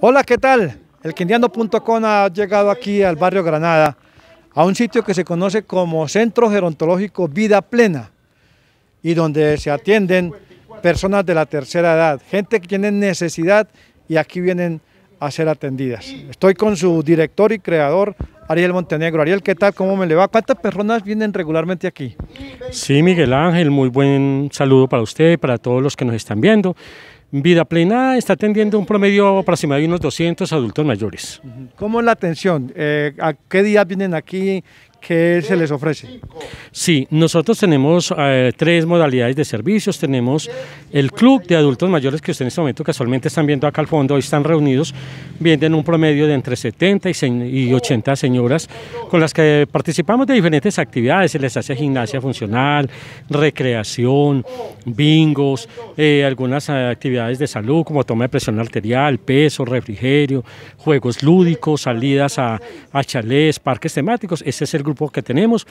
Hola, ¿qué tal? El Quindiano.com ha llegado aquí al barrio Granada, a un sitio que se conoce como Centro Gerontológico Vida Plena, y donde se atienden personas de la tercera edad, gente que tiene necesidad y aquí vienen a ser atendidas. Estoy con su director y creador, Ariel Montenegro. Ariel, ¿qué tal? ¿Cómo me le va? ¿Cuántas personas vienen regularmente aquí? Sí, Miguel Ángel, muy buen saludo para usted, y para todos los que nos están viendo. Vida Plena está atendiendo un promedio aproximado de unos 200 adultos mayores. ¿Cómo es la atención? Eh, ¿A qué días vienen aquí? Qué se les ofrece? Sí, nosotros tenemos eh, tres modalidades de servicios. Tenemos el club de adultos mayores que ustedes en este momento casualmente están viendo acá al fondo, hoy están reunidos, vienen un promedio de entre 70 y 80 señoras con las que participamos de diferentes actividades, se les hace gimnasia funcional, recreación, bingos, eh, algunas actividades de salud como toma de presión arterial, peso, refrigerio, juegos lúdicos, salidas a, chalés, parques temáticos. ese es el grupo que tenemos.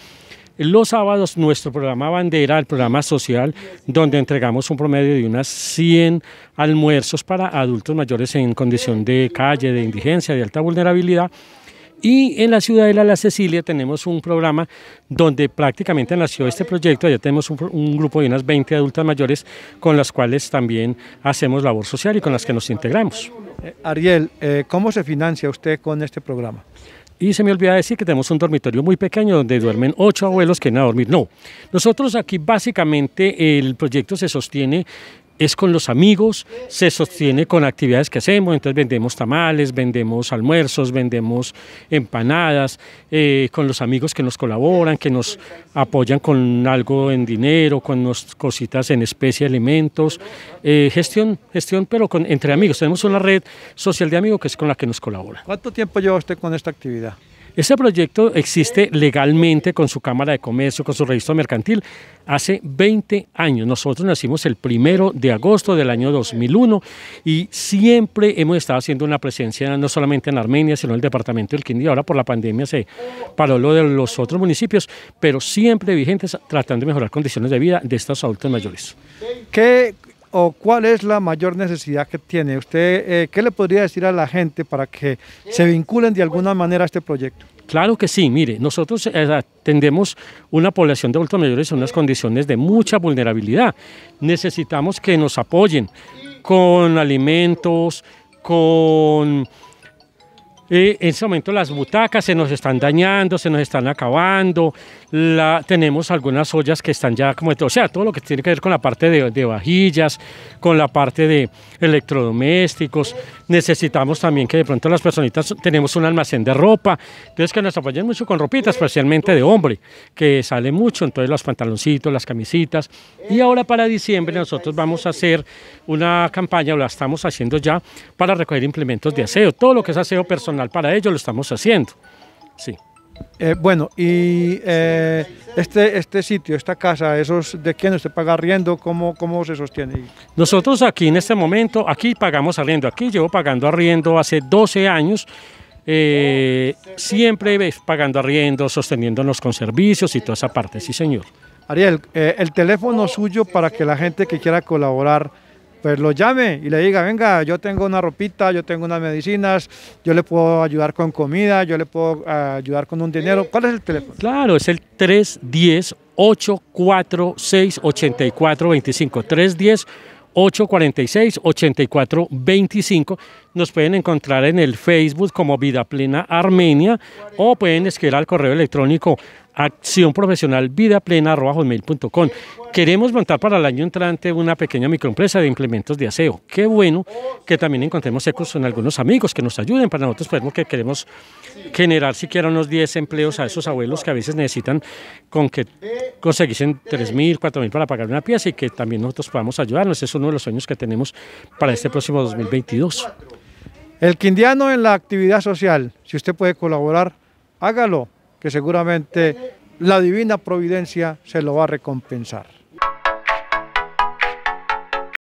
Los sábados nuestro programa bandera, el programa social, donde entregamos un promedio de unas 100 almuerzos para adultos mayores en condición de calle, de indigencia, de alta vulnerabilidad. Y en la ciudad de La Cecilia tenemos un programa donde prácticamente nació este proyecto. ...allá tenemos un, un, grupo de unas 20 adultas mayores con las cuales también hacemos labor social y con las que nos integramos. Eh, Ariel, eh, ¿cómo se financia usted con este programa? Y se me olvida decir que tenemos un dormitorio muy pequeño donde duermen ocho abuelos que no a dormir. No, nosotros aquí básicamente el proyecto se sostiene es con los amigos, se sostiene con actividades que hacemos, entonces vendemos tamales, vendemos almuerzos, vendemos empanadas, eh, con los amigos que nos colaboran, que nos apoyan con algo en dinero, con nos, cositas en especie, alimentos, eh, gestión, gestión, pero con, entre amigos. Tenemos una red social de amigos que es con la que nos colabora. ¿Cuánto tiempo lleva usted con esta actividad? Ese proyecto existe legalmente con su Cámara de Comercio, con su registro mercantil, hace 20 años. Nosotros nacimos el primero de agosto del año 2001 y siempre hemos estado haciendo una presencia no solamente en Armenia, sino en el departamento del Quindío. Ahora por la pandemia se paró lo de los otros municipios, pero siempre vigentes tratando de mejorar condiciones de vida de estos adultos mayores. ¿Qué o cuál es la mayor necesidad que tiene? ¿Usted eh, qué le podría decir a la gente para que se vinculen de alguna manera a este proyecto? Claro que sí, mire, nosotros eh, atendemos una población de adultos mayores en unas condiciones de mucha vulnerabilidad. Necesitamos que nos apoyen con alimentos, con en ese momento las butacas se nos están dañando, se nos están acabando, tenemos algunas ollas que están ya como, o sea, todo lo que tiene que ver con la parte de, de vajillas, con la parte de electrodomésticos, necesitamos también que de pronto las personitas tenemos un almacén de ropa, entonces que nos apoyen mucho con ropita, especialmente de hombre, que sale mucho, entonces los pantaloncitos, las camisitas, y ahora para diciembre nosotros vamos a hacer una campaña, o la estamos haciendo ya, para recoger implementos de aseo, todo lo que es aseo personal, para ello, lo estamos haciendo. Sí. Eh, bueno, y eh, este, este sitio, esta casa, esos ¿de quién usted paga arriendo? ¿Cómo, ¿Cómo se sostiene? Nosotros aquí en este momento, aquí pagamos arriendo, aquí llevo pagando arriendo hace 12 años, eh, siempre pagando arriendo, sosteniéndonos con servicios y toda esa parte, sí señor. Ariel, el teléfono suyo para que la gente que quiera colaborar pues lo llame y le diga, venga, yo tengo una ropita, yo tengo unas medicinas, yo le puedo ayudar con comida, yo le puedo eh, ayudar con un dinero. ¿Cuál es el teléfono? Claro, es el 310 846 8425 310 846-8425. Nos pueden encontrar en el Facebook como Vida Plena Armenia o pueden escribir al correo electrónico accionprofesionalvidaplena.com. Queremos montar para el año entrante una pequeña microempresa de implementos de aseo. Qué bueno que también encontremos ecos en algunos amigos que nos ayuden para nosotros, podemos que queremos generar siquiera unos 10 empleos a esos abuelos que a veces necesitan con que conseguisen 3000 mil, para pagar una pieza y que también nosotros podamos ayudarnos. Es uno de los sueños que tenemos para este próximo 2022. El quindiano en la actividad social, si usted puede colaborar, hágalo, que seguramente la divina providencia se lo va a recompensar.